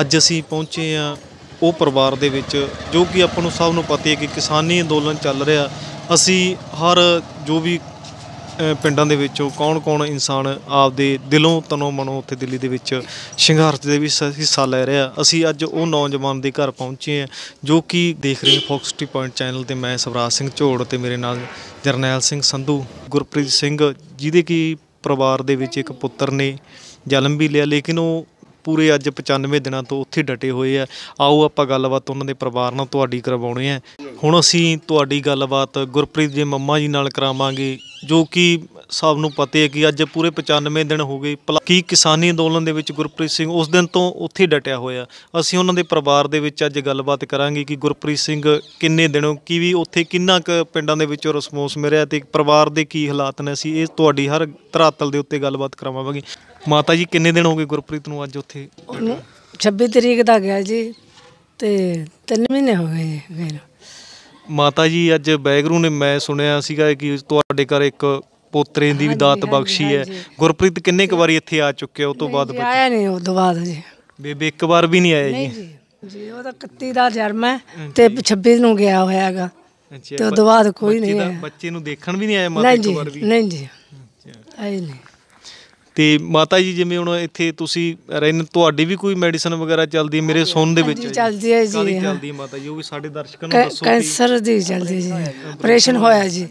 ਅੱਜ ਅਸੀਂ ਪਹੁੰਚੇ ਆ ਉਹ ਪਰਿਵਾਰ ਦੇ ਵਿੱਚ ਜੋ ਕਿ ਆਪਾਂ ਨੂੰ ਸਭ ਨੂੰ ਪਤਾ ਹੈ ਕਿ ਕਿਸਾਨੀ ਅੰਦੋਲਨ ਚੱਲ ਰਿਹਾ ਅਸੀਂ ਹਰ ਜੋ ਵੀ ਪਿੰਡਾਂ ਦੇ ਵਿੱਚੋਂ ਕੌਣ-ਕੌਣ ਇਨਸਾਨ ਆਪਦੇ ਦਿਲੋਂ ਤਨੋਂ ਮਨੋਂ ਉੱਥੇ ਦਿੱਲੀ ਦੇ ਵਿੱਚ ਸੰਘਰਸ਼ ਦੇ ਵਿੱਚ ਹਿੱਸਾ ਲੈ ਰਿਹਾ ਅਸੀਂ ਅੱਜ ਉਹ ਨੌਜਵਾਨ ਦੇ ਘਰ ਪਹੁੰਚੇ ਆ ਜੋ ਕਿ ਦੇਖ ਰਹੇ ਫੋਕਸ ਟੀ ਪੁਆਇੰਟ ਚੈਨਲ ਤੇ ਮੈਂ ਸਵਰਾਜ ਸਿੰਘ ਝੋੜ ਤੇ ਮੇਰੇ ਨਾਲ ਜਰਨੈਲ ਸਿੰਘ ਸੰਧੂ ਗੁਰਪ੍ਰੀਤ ਸਿੰਘ ਜਿਹਦੇ ਕੀ ਪਰਿਵਾਰ ਦੇ ਵਿੱਚ ਇੱਕ ਪੁੱਤਰ ਨੇ ਜਨਮ ਵੀ ਲਿਆ ਲੇਕਿਨ ਉਹ ਪੂਰੇ ਅੱਜ 95 ਦਿਨਾਂ ਤੋਂ ਉੱਥੇ ਡਟੇ ਹੋਏ ਆ ਆਓ ਆਪਾਂ ਗੱਲਬਾਤ ਉਹਨਾਂ ਦੇ ਪਰਿਵਾਰ ਨਾਲ ਤੁਹਾਡੀ ਕਰਵਾਉਣੀ ਹੈ ਹੁਣ ਅਸੀਂ ਤੁਹਾਡੀ ਗੱਲਬਾਤ ਗੁਰਪ੍ਰੀਤ ਜੀ ਮੰਮਾ ਜੀ ਨਾਲ ਕਰਾਵਾਂਗੇ ਜੋ ਕਿ ਸਾਹਿਬ ਨੂੰ ਪਤਾ ਹੈ ਕਿ ਅੱਜ ਪੂਰੇ 95 ਦਿਨ ਹੋ ਗਏ ਕੀ ਕਿਸਾਨੀ ਅੰਦੋਲਨ ਦੇ ਵਿੱਚ ਗੁਰਪ੍ਰੀਤ ਸਿੰਘ ਉਸ ਦਿਨ ਤੋਂ ਉੱਥੇ ਡਟਿਆ ਹੋਇਆ ਅਸੀਂ ਉਹਨਾਂ ਦੇ ਪਰਿਵਾਰ ਦੇ ਵਿੱਚ ਅੱਜ ਗੱਲਬਾਤ ਕਰਾਂਗੇ ਕਿ ਗੁਰਪ੍ਰੀਤ ਸਿੰਘ ਕਿੰਨੇ ਦਿਨੋਂ ਕੀ ਵੀ ਉੱਥੇ ਕਿੰਨਾ ਕੁ ਪਿੰਡਾਂ ਦੇ ਵਿੱਚ ਰਿਸਪੌਂਸ ਮਿਲਿਆ ਤੇ ਪਰਿਵਾਰ ਦੇ ਕੀ ਹਾਲਾਤ ਨੇ ਅਸੀਂ ਇਹ ਤੁਹਾਡੀ ਹਰ ਧਰਾਤਲ ਦੇ ਉੱਤੇ ਗੱਲਬਾਤ ਕਰਾਵਾਂਗੇ ਮਾਤਾ ਜੀ ਕਿੰਨੇ ਦਿਨ ਹੋ ਗਏ ਗੁਰਪ੍ਰੀਤ ਨੂੰ ਅੱਜ ਉੱਥੇ 26 ਤਰੀਕ ਦਾ ਗਿਆ ਜੀ ਤੇ 3 ਮਹੀਨੇ ਹੋ ਗਏ ਮੇਰਾ ਮਾਤਾ ਜੀ ਅੱਜ ਬੈਗਰੂ ਨੇ ਮੈਂ ਸੁਣਿਆ ਸੀਗਾ ਕਿ ਤੁਹਾਡੇ ਘਰ ਇੱਕ ਪੋਤਰੇ ਦੀ ਵੀ ਦਾਤ ਬਖਸ਼ੀ ਹੈ ਗੁਰਪ੍ਰੀਤ ਕਿੰਨੇ ਕੁ ਵਾਰੀ ਇੱਥੇ ਆ ਚੁੱਕੇ ਉਹ ਤੋਂ ਬਾਅਦ ਆਇਆ ਨਹੀਂ ਉਸ ਤੋਂ ਬਾਅਦ ਜੀ ਬੇਬੇ ਇੱਕ ਵਾਰ ਵੀ ਨਹੀਂ ਆਇਆ ਜੀ ਜੀ ਉਹ ਤਾਂ 31 ਦਾ ਜਨਮ ਹੈ ਤੇ 26 ਨੂੰ ਗਿਆ ਹੋਇਆਗਾ ਤੇ ਉਹ ਤੋਂ ਬਾਅਦ ਕੋਈ ਨਹੀਂ ਹੈ ਬੱਚੇ ਨੂੰ ਦੇਖਣ ਵੀ ਨਹੀਂ ਆਇਆ ਮਾਤਾ ਇੱਕ ਵਾਰ ਵੀ ਨਹੀਂ ਜੀ ਆਈ ਨਹੀਂ ਤੇ ਮਾਤਾ ਜੀ ਜਿਵੇਂ ਹੁਣ ਇੱਥੇ ਤੁਸੀਂ ਰਹਿਣ ਤੁਹਾਡੀ ਵੀ ਕੋਈ ਮੈਡੀਸਨ ਵਗੈਰਾ ਚੱਲਦੀ ਹੈ ਮੇਰੇ ਸੁਣ ਦੇ ਵਿੱਚ ਚੱਲਦੀ ਹੈ ਜੀ ਚੱਲਦੀ ਹੈ ਮਾਤਾ ਜੀ ਉਹ ਵੀ ਸਾਡੇ ਦਰਸ਼ਕਾਂ ਨੂੰ ਦੱਸੋ ਕੈਂਸਰ ਦੀ ਚੱਲਦੀ ਜੀ ਆਪਰੇਸ਼ਨ ਹੋਇਆ ਜੀ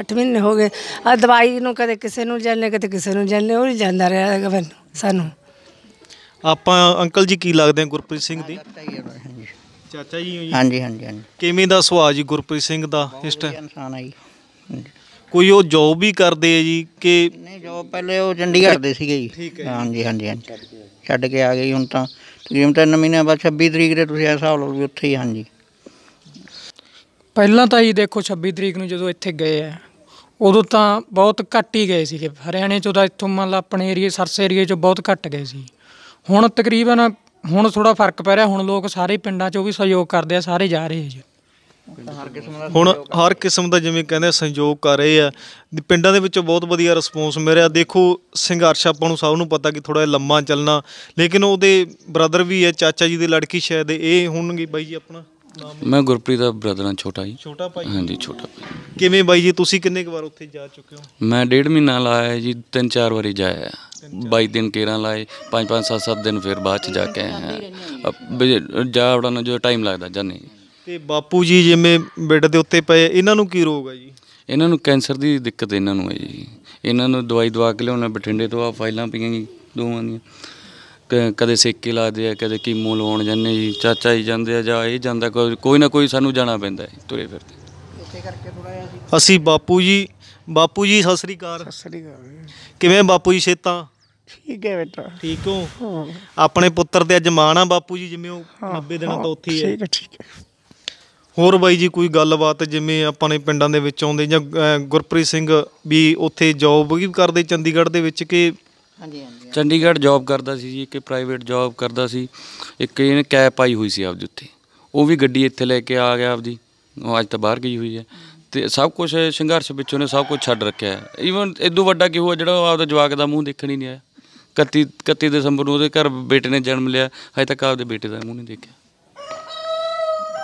8 ਮਹੀਨੇ ਹੋ ਗਏ ਆ ਦਵਾਈ ਨੂੰ ਕਦੇ ਕਿਸੇ ਨੂੰ ਜਲਨੇ ਕਦੇ ਕਿਸੇ ਨੂੰ ਜਲਨੇ ਉਹ ਹੀ ਜਾਂਦਾ ਰਿਹਾ ਗਵਨ ਸਾਨੂੰ ਆਪਾਂ ਅੰਕਲ ਜੀ ਕੀ ਲੱਗਦੇ ਆ ਗੁਰਪ੍ਰੀਤ ਸਿੰਘ ਦੀ ਚਾਚਾ ਜੀ ਹਾਂਜੀ ਹਾਂਜੀ ਹਾਂਜੀ ਕਿਵੇਂ ਦਾ ਸੁਆਜ ਜੀ ਗੁਰਪ੍ਰੀਤ ਸਿੰਘ ਦਾ ਇਸ ਟਾਈਮ ਇਨਸਾਨ ਆ ਜੀ ਕੋਈ ਉਹ ਜੋਬ ਵੀ ਕਰਦੇ ਆ ਜੀ ਕਿ ਨਹੀਂ ਜੋ ਪਹਿਲੇ ਉਹ ਚੰਡੀਗੜ੍ਹ ਦੇ ਸੀਗੇ ਜੀ ਜੀ। ਹਾਂਜੀ ਹਾਂਜੀ ਹਾਂਜੀ ਛੱਡ ਕੇ ਆ ਗਏ ਹੁਣ ਤਾਂ ਤਕਰੀਬਨ ਤਿੰਨ ਮਹੀਨੇ ਬਾਅਦ 26 ਤਰੀਕ ਦੇ ਤੁਸੀਂ ਇਹ ਹਿਸਾਬ ਲਓ ਵੀ ਉੱਥੇ ਹੀ ਹਾਂਜੀ ਪਹਿਲਾਂ ਤਾਂ ਜੀ ਦੇਖੋ 26 ਤਰੀਕ ਨੂੰ ਜਦੋਂ ਇੱਥੇ ਗਏ ਆ ਉਦੋਂ ਤਾਂ ਬਹੁਤ ਘੱਟ ਹੀ ਗਏ ਸੀਗੇ ਹਰਿਆਣੇ ਚੋਂ ਤਾਂ ਇੱਥੋਂ ਮੰਨ ਲਾ ਆਪਣੇ ਏਰੀਏ ਸਰਸ ਏਰੀਏ ਚੋਂ ਬਹੁਤ ਘੱਟ ਗਏ ਸੀ ਹੁਣ ਤਕਰੀਬਨ ਹੁਣ ਥੋੜਾ ਫਰਕ ਪੈ ਰਿਹਾ ਹੁਣ ਲੋਕ ਸਾਰੇ ਪਿੰਡਾਂ ਚੋਂ ਵੀ ਸਹਿਯੋਗ ਕਰਦੇ ਆ ਸਾਰੇ ਜਾ ਰਹੇ ਆ ਜੀ ਹਰ ਕਿਸਮ ਦਾ ਹੁਣ ਹਰ ਕਿਸਮ ਦਾ ਜਿਵੇਂ ਕਹਿੰਦੇ ਸੰਯੋਗ ਕਰ ਰਹੇ ਆ ਪਿੰਡਾਂ ਦੇ ਵਿੱਚੋਂ ਬਹੁਤ ਵਧੀਆ ਰਿਸਪੌਂਸ ਮਿਲਿਆ ਦੇਖੋ ਸੰਘਰਸ਼ ਆਪਾਂ ਨੂੰ ਸਭ ਨੂੰ ਪਤਾ ਕਿ ਥੋੜਾ ਲੰਮਾ ਚੱਲਣਾ ਲੇਕਿਨ ਉਹਦੇ ਬ੍ਰਦਰ ਵੀ ਹੈ ਚਾਚਾ ਜੀ ਦੀ ਲੜਕੀ ਸ਼ਾਇਦ ਇਹ ਹੋਣਗੇ ਬਾਈ ਜੀ ਆਪਣਾ ਮੈਂ ਗੁਰਪ੍ਰੀਤ ਦਾ ਬ੍ਰਦਰ ਹਾਂ ਛੋਟਾ ਜੀ ਛੋਟਾ ਭਾਈ ਹਾਂਜੀ ਛੋਟਾ ਭਾਈ। ਕਿਵੇਂ ਬਾਈ ਜੀ ਤੁਸੀਂ ਕਿੰਨੇ ਕੁ ਵਾਰ ਉੱਥੇ ਜਾ ਚੁੱਕੇ ਹੋ ਮੈਂ ਡੇਢ ਮਹੀਨਾ ਲਾਇਆ ਜੀ ਤਿੰਨ ਚਾਰ ਵਾਰੀ ਜਾਇਆ 22 ਦਿਨ ਕੇਰਾਂ ਲਾਏ 5 5 7 7 ਦਿਨ ਫਿਰ ਬਾਅਦ ਚ ਜਾ ਕੇ ਆਇਆ ਜੇ- ਜਾ ਵੜਨ ਨੂੰ ਜੋ ਟਾਈਮ ਲੱਗਦਾ ਜਾਨੀ ਤੇ ਬਾਪੂ ਜੀ ਜਿਵੇਂ ਬਿੱਡ ਦੇ ਉੱਤੇ ਪਏ ਇਹਨਾਂ ਨੂੰ ਕੀ ਰੋਗ ਹੈ ਜੀ ਇਹਨਾਂ ਨੂੰ ਕੈਂਸਰ ਦੀ ਦਿੱਕਤ ਇਹਨਾਂ ਨੂੰ ਹੈ ਜੀ ਇਹਨਾਂ ਨੂੰ ਦਵਾਈ ਦਵਾ ਕੇ ਲਿਆਉਣਾ ਬਠਿੰਡੇ ਤੋਂ ਆ ਫਾਈਲਾਂ ਪਈਆਂ ਜੀ ਦੋਵਾਂ ਦੀਆਂ ਕਦੇ ਸੇਕੇ ਲੱਗਦੇ ਆ ਕਦੇ ਕੀਮੋ ਲਾਉਣ ਜਾਂਦੇ ਜੀ ਚਾਚਾ ਹੀ ਜਾਂਦੇ ਆ ਜਾਂ ਇਹ ਜਾਂਦਾ ਕੋਈ ਨਾ ਕੋਈ ਸਾਨੂੰ ਜਾਣਾ ਪੈਂਦਾ ਹੈ ਤੁਰੇ ਫਿਰਦੇ ਅਸੀਂ ਬਾਪੂ ਜੀ ਬਾਪੂ ਜੀ ਸਤਿ ਸ੍ਰੀ ਅਕਾਲ ਸ੍ਰੀ ਅਕਾਲ ਕਿਵੇਂ ਬਾਪੂ ਜੀ ਸੇਤਾ ਠੀਕ ਹੈ ਬੇਟਾ ਠੀਕ ਹੋ ਹਾਂ ਆਪਣੇ ਪੁੱਤਰ ਤੇ ਅੱਜ ਮਾਣ ਆ ਬਾਪੂ ਜੀ ਜਿਵੇਂ ਉਹ 90 ਦਿਨਾਂ ਤੋਂ ਉੱਥੇ ਹੀ ਹੈ ਠੀਕ ਹੈ ਠੀਕ ਹੈ ਹੋਰ ਬਾਈ ਜੀ ਕੋਈ ਗੱਲਬਾਤ ਜਿਵੇਂ ਆਪਾਂ ਨੇ ਪਿੰਡਾਂ ਦੇ ਵਿੱਚ ਆਉਂਦੇ ਜਾਂ ਗੁਰਪ੍ਰੀਤ ਸਿੰਘ ਵੀ ਉੱਥੇ ਜੌਬ ਵੀ ਕਰਦੇ ਚੰਡੀਗੜ੍ਹ ਦੇ ਵਿੱਚ ਕਿ ਹਾਂਜੀ ਹਾਂਜੀ ਚੰਡੀਗੜ੍ਹ ਜੌਬ ਕਰਦਾ ਸੀ ਜੀ ਇੱਕ ਪ੍ਰਾਈਵੇਟ ਜੌਬ ਕਰਦਾ ਸੀ ਇੱਕ ਇਹਨੇ ਕੈਪ ਪਾਈ ਹੋਈ ਸੀ ਆਪਦੀ ਉੱਥੇ ਉਹ ਵੀ ਗੱਡੀ ਇੱਥੇ ਲੈ ਕੇ ਆ ਗਿਆ ਆਪਦੀ ਉਹ ਅੱਜ ਤਾਂ ਬਾਹਰ ਗਈ ਹੋਈ ਹੈ ਤੇ ਸਭ ਕੁਝ ਸੰਘਰਸ਼ ਵਿੱਚੋਂ ਨੇ ਸਭ ਕੁਝ ਛੱਡ ਰੱਖਿਆ ਹੈ ਈਵਨ ਇਦੋਂ ਵੱਡਾ ਕਿਹੋ ਹੋਇਆ ਜਿਹੜਾ ਆਪਦਾ ਜਵਾਕ ਦਾ ਮੂੰਹ ਦੇਖਣ ਹੀ ਨਹੀਂ ਆਇਆ 31 31 ਦਸੰਬਰ ਨੂੰ ਉਹਦੇ ਘਰ ਬੇਟੇ ਨੇ ਜਨਮ ਲਿਆ ਹਜੇ ਤੱਕ ਆਪਦੇ ਬੇਟੇ ਦਾ ਮੂੰਹ ਨਹੀਂ ਦੇਖਿਆ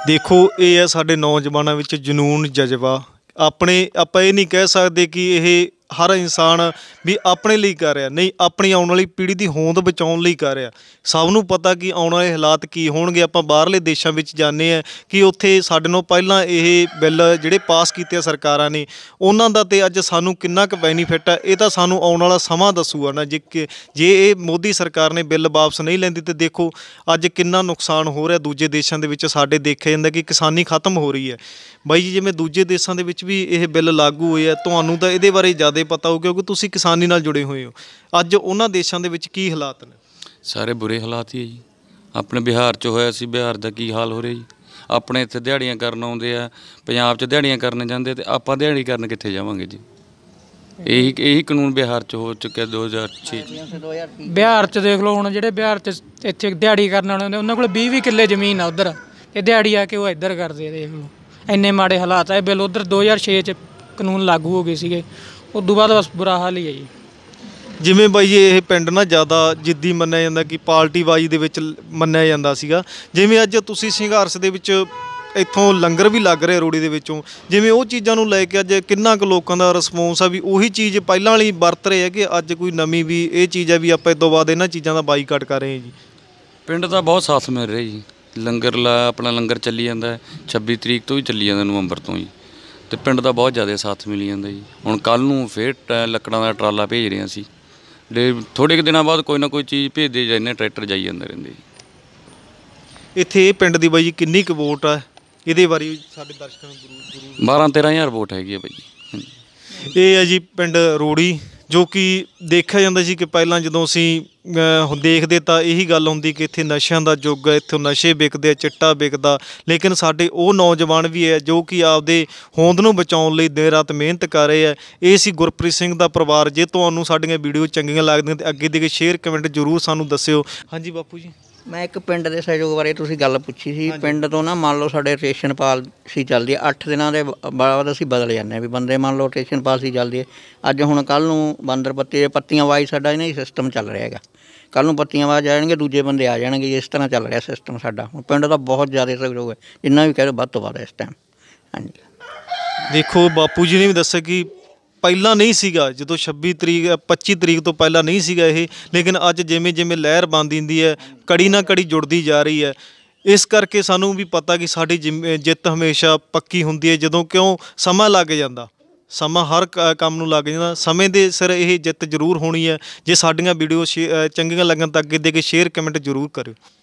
ਦੇਖੋ ਇਹ ਹੈ ਸਾਡੇ ਨੌਜਵਾਨਾਂ ਵਿੱਚ ਜਨੂਨ ਜਜ਼ਬਾ ਆਪਣੇ ਆਪਾਂ ਇਹ ਨਹੀਂ ਕਹਿ ਸਕਦੇ ਕਿ ਇਹ ਹਰ ਇਨਸਾਨ ਵੀ ਆਪਣੇ ਲਈ ਕਰ ਰਿਹਾ ਨਹੀਂ ਆਪਣੀ ਆਉਣ ਵਾਲੀ ਪੀੜ੍ਹੀ ਦੀ ਹੋਂਦ ਬਚਾਉਣ ਲਈ ਕਰ ਰਿਹਾ ਸਭ ਨੂੰ ਪਤਾ ਕਿ ਆਉਣ ਵਾਲੇ ਹਾਲਾਤ ਕੀ ਹੋਣਗੇ ਆਪਾਂ ਬਾਹਰਲੇ ਦੇਸ਼ਾਂ ਵਿੱਚ ਜਾਂਦੇ ਆ ਕਿ ਉੱਥੇ ਸਾਡੇ ਨਾਲੋਂ ਪਹਿਲਾਂ ਇਹ ਬਿੱਲ ਜਿਹੜੇ ਪਾਸ ਕੀਤੇ ਆ ਸਰਕਾਰਾਂ ਨੇ ਉਹਨਾਂ ਦਾ ਤੇ ਅੱਜ ਸਾਨੂੰ ਕਿੰਨਾ ਕੁ ਬੈਨੀਫਿਟ ਆ ਇਹ ਤਾਂ ਸਾਨੂੰ ਆਉਣ ਵਾਲਾ ਸਮਾਂ ਦੱਸੂਗਾ ਨਾ ਜੇ ਜੇ ਇਹ ਮੋਦੀ ਸਰਕਾਰ ਨੇ ਬਿੱਲ ਵਾਪਸ ਨਹੀਂ ਲੈਂਦੀ ਤੇ ਦੇਖੋ ਅੱਜ ਕਿੰਨਾ ਨੁਕਸਾਨ ਹੋ ਰਿਹਾ ਦੂਜੇ ਦੇਸ਼ਾਂ ਦੇ ਵਿੱਚ ਸਾਡੇ ਦੇਖਿਆ ਜਾਂਦਾ ਕਿ ਕਿਸਾਨੀ ਖਤਮ ਹੋ ਰਹੀ ਹੈ ਬਾਈ ਜੀ ਜਿਵੇਂ ਦੂਜੇ ਦੇਸ਼ਾਂ ਦੇ ਵਿੱਚ ਵੀ ਇਹ ਬਿੱਲ ਲਾਗੂ ਹੋਇਆ ਤੁਹਾਨੂੰ ਤਾਂ ਇਹਦੇ ਬਾਰੇ ਜ਼ਿਆਦਾ ਪਤਾ ਹੋਊ ਕਿਉਂਕਿ ਤੁਸੀਂ ਕਿਸਾਨ ਕਿਸਾਨੀ ਨਾਲ ਜੁੜੇ ਹੋਏ ਹੋ ਅੱਜ ਉਹਨਾਂ ਦੇਸ਼ਾਂ ਦੇ ਵਿੱਚ ਕੀ ਹਾਲਾਤ ਨੇ ਸਾਰੇ ਬੁਰੇ ਹਾਲਾਤ ਹੀ ਹੈ ਜੀ ਆਪਣੇ ਬਿਹਾਰ 'ਚ ਹੋਇਆ ਸੀ ਬਿਹਾਰ ਦਾ ਕੀ ਹਾਲ ਹੋ ਰਿਹਾ ਜੀ ਆਪਣੇ ਇੱਥੇ ਦਿਹਾੜੀਆਂ ਕਰਨ ਆਉਂਦੇ ਆ ਪੰਜਾਬ 'ਚ ਦਿਹਾੜੀਆਂ ਕਰਨ ਜਾਂਦੇ ਤੇ ਆਪਾਂ ਦਿਹਾੜੀ ਕਰਨ ਕਿੱਥੇ ਜਾਵਾਂਗੇ ਜੀ ਇਹੀ ਇਹੀ ਕਾਨੂੰਨ ਬਿਹਾਰ 'ਚ ਹੋ ਚੁੱਕਿਆ 2006 ਬਿਹਾਰ 'ਚ ਦੇਖ ਲਓ ਹੁਣ ਜਿਹੜੇ ਬਿਹਾਰ 'ਚ ਇੱਥੇ ਦਿਹਾੜੀ ਕਰਨ ਵਾਲੇ ਹੁੰਦੇ ਉਹਨਾਂ ਕੋਲ 20 20 ਕਿੱਲੇ ਜ਼ਮੀਨ ਆ ਉਧਰ ਤੇ ਦਿਹਾੜੀ ਆ ਕੇ ਉਹ ਇੱਧਰ ਕਰਦੇ ਦੇਖ ਲਓ ਇੰਨੇ ਮਾੜੇ ਹਾਲਾਤ ਆ ਬਿੱਲ ਉਧਰ 2006 'ਚ ਕਾਨੂੰਨ ਲਾਗੂ ਹੋ ਗਏ ਸੀਗੇ ਉਦੋਂ ਬਾਅਦ ਬਸ ਬੁਰਾ ਹਾਲ ਹੀ ਹੈ ਜੀ ਜਿਵੇਂ ਬਾਈ ਇਹ ਪਿੰਡ ਨਾ ਜ਼ਿਆਦਾ ਜਿੱਦੀ ਮੰਨਿਆ ਜਾਂਦਾ ਕਿ ਪਾਰਟੀ ਵਾਈ ਦੇ ਵਿੱਚ ਮੰਨਿਆ ਜਾਂਦਾ ਸੀਗਾ ਜਿਵੇਂ ਅੱਜ ਤੁਸੀਂ ਸੰਘਰਸ਼ ਦੇ ਵਿੱਚ ਇੱਥੋਂ ਲੰਗਰ ਵੀ ਲੱਗ ਰਿਹਾ ਰੋੜੀ ਦੇ ਵਿੱਚੋਂ ਜਿਵੇਂ ਉਹ ਚੀਜ਼ਾਂ ਨੂੰ ਲੈ ਕੇ ਅੱਜ ਕਿੰਨਾ ਕੁ ਲੋਕਾਂ ਦਾ ਰਿਸਪੌਂਸ ਆ ਵੀ ਉਹੀ ਚੀਜ਼ ਪਹਿਲਾਂ ਵਾਲੀ ਵਰਤ ਰਹੇ ਆ ਕਿ ਅੱਜ ਕੋਈ ਨਵੀਂ ਵੀ ਇਹ ਚੀਜ਼ ਆ ਵੀ ਆਪਾਂ ਇਦੋਂ ਬਾਅਦ ਇਹਨਾਂ ਚੀਜ਼ਾਂ ਦਾ ਬਾਈਕਾਟ ਕਰ ਰਹੇ ਹਾਂ ਜੀ ਪਿੰਡ ਦਾ ਬਹੁਤ ਸਾਥ ਮਿਲ ਰਿਹਾ ਜੀ ਲੰਗਰ ਲਾ ਆਪਣਾ ਲੰਗਰ ਚੱਲੀ ਜਾਂਦਾ 26 ਤਰੀਕ ਤੋਂ ਹੀ ਚੱਲੀ ਜਾਂਦਾ ਨਵੰਬਰ ਤੋਂ ਹੀ ਤੇ ਪਿੰਡ ਦਾ ਬਹੁਤ ਜ਼ਿਆਦਾ ਸਾਥ ਮਿਲ ਜਾਂਦਾ ਜੀ ਹੁਣ ਕੱਲ ਨੂੰ ਫੇਰ ਲੱਕੜਾਂ ਦਾ ਟਰਾਲਾ ਭੇਜ ਰਹੇ ਸੀ ਦੇ ਥੋੜੇ ਕੁ ਦਿਨਾਂ ਬਾਅਦ ਕੋਈ ਨਾ ਕੋਈ ਚੀਜ਼ ਭੇਜਦੇ ਜਾਂਦੇ ਟਰੈਕਟਰ ਜਾਈ ਜਾਂਦੇ ਰਹਿੰਦੇ ਜੀ ਇੱਥੇ ਇਹ ਪਿੰਡ ਦੀ ਬਾਈ ਜੀ ਕਿੰਨੀ ਕੁ ਵੋਟ ਆ ਇਹਦੇ ਬਾਰੇ ਸਾਡੇ ਦਰਸ਼ਕਾਂ ਨੂੰ ਜ਼ਰੂਰ 12 13000 ਵੋਟ ਹੈਗੀ ਹੈ ਬਾਈ ਇਹ ਹੈ ਜੀ ਪਿੰਡ ਰੋੜੀ ਜੋ ਕਿ ਦੇਖਿਆ ਜਾਂਦਾ ਸੀ ਕਿ ਪਹਿਲਾਂ ਜਦੋਂ ਅਸੀਂ ਦੇਖਦੇ ਤਾਂ ਇਹੀ ਗੱਲ ਹੁੰਦੀ ਕਿ ਇੱਥੇ ਨਸ਼ਿਆਂ ਦਾ ਯੁੱਗ ਹੈ ਇੱਥੇ ਨਸ਼ੇ ਵਿਕਦੇ ਆ ਚਿੱਟਾ ਵਿਕਦਾ ਲੇਕਿਨ ਸਾਡੇ ਉਹ ਨੌਜਵਾਨ ਵੀ ਹੈ ਜੋ ਕਿ ਆਪਦੇ ਹੋਂਦ ਨੂੰ ਬਚਾਉਣ ਲਈ ਦਿਨ ਰਾਤ ਮਿਹਨਤ ਕਰ ਰਹੇ ਆ ਇਹ ਸੀ ਗੁਰਪ੍ਰੀਤ ਸਿੰਘ ਦਾ ਪਰਿਵਾਰ ਜੇ ਤੁਹਾਨੂੰ ਸਾਡੀਆਂ ਵੀਡੀਓ ਚੰਗੀਆਂ ਲੱਗਦੀਆਂ ਤੇ ਅੱਗੇ ਦੇ ਕੇ ਸ਼ੇਅਰ ਕਮੈਂਟ ਜ਼ਰੂਰ ਸਾਨੂੰ ਦੱਸਿਓ ਹਾਂਜੀ ਬਾਪੂ ਜੀ ਮੈਂ ਇੱਕ ਪਿੰਡ ਦੇ ਸਹਿਯੋਗ ਬਾਰੇ ਤੁਸੀਂ ਗੱਲ ਪੁੱਛੀ ਸੀ ਪਿੰਡ ਤੋਂ ਨਾ ਮੰਨ ਲਓ ਸਾਡੇ ਰੋਟੇਸ਼ਨ ਪਾਲਸੀ ਚੱਲਦੀ ਹੈ 8 ਦਿਨਾਂ ਦੇ ਬਾਅਦ ਅਸੀਂ ਬਦਲ ਜਾਂਦੇ ਆ ਵੀ ਬੰਦੇ ਮੰਨ ਲਓ ਰੋਟੇਸ਼ਨ ਪਾਲਸੀ ਚੱਲਦੀ ਹੈ ਅੱਜ ਹੁਣ ਕੱਲ ਨੂੰ ਬੰਦਰ ਪੱਤੇ ਪੱਤੀਆਂ ਵਾਈ ਸਾਡਾ ਇਹਨਾਂ ਹੀ ਸਿਸਟਮ ਚੱਲ ਰਿਹਾ ਹੈਗਾ ਕੱਲ ਨੂੰ ਪੱਤੀਆਂ ਵਾਜ ਜਾਣਗੇ ਦੂਜੇ ਬੰਦੇ ਆ ਜਾਣਗੇ ਇਸ ਤਰ੍ਹਾਂ ਚੱਲ ਰਿਹਾ ਸਿਸਟਮ ਸਾਡਾ ਹੁਣ ਪਿੰਡ ਦਾ ਬਹੁਤ ਜ਼ਿਆਦਾ ਸਹਿਯੋਗ ਹੈ ਜਿੰਨਾ ਵੀ ਕਹਿ ਵੱਧ ਤੋਂ ਵੱਧ ਇਸ ਟਾਈਮ ਹਾਂਜੀ ਦੇਖੋ ਬਾਪੂ ਜੀ ਨੇ ਵੀ ਦੱਸਿਆ ਕਿ ਪਹਿਲਾਂ ਨਹੀਂ ਸੀਗਾ ਜਦੋਂ 26 ਤਰੀਕ 25 ਤਰੀਕ ਤੋਂ ਪਹਿਲਾਂ ਨਹੀਂ ਸੀਗਾ ਇਹ ਲੇਕਿਨ ਅੱਜ ਜਿਵੇਂ ਜਿਵੇਂ ਲਹਿਰ ਬੰਦੀਂਦੀ ਹੈ ਕੜੀ ਨਾ ਕੜੀ ਜੁੜਦੀ ਜਾ ਰਹੀ ਹੈ ਇਸ ਕਰਕੇ ਸਾਨੂੰ ਵੀ ਪਤਾ ਕਿ ਸਾਡੀ ਜਿੱਤ ਹਮੇਸ਼ਾ ਪੱਕੀ ਹੁੰਦੀ ਹੈ ਜਦੋਂ ਕਿਉਂ ਸਮਾਂ ਲੱਗ ਜਾਂਦਾ ਸਮਾਂ ਹਰ ਕੰਮ ਨੂੰ ਲੱਗ ਜਾਂਦਾ ਸਮੇਂ ਦੇ ਸਿਰ ਇਹ ਜਿੱਤ ਜ਼ਰੂਰ ਹੋਣੀ ਹੈ ਜੇ ਸਾਡੀਆਂ ਵੀਡੀਓ ਚੰਗੀਆਂ ਲੱਗਣ ਤਾਂ ਅੱਗੇ ਦੇ ਕੇ ਸ਼ੇਅਰ ਕਮੈਂਟ ਜ਼ਰੂਰ ਕਰਿਓ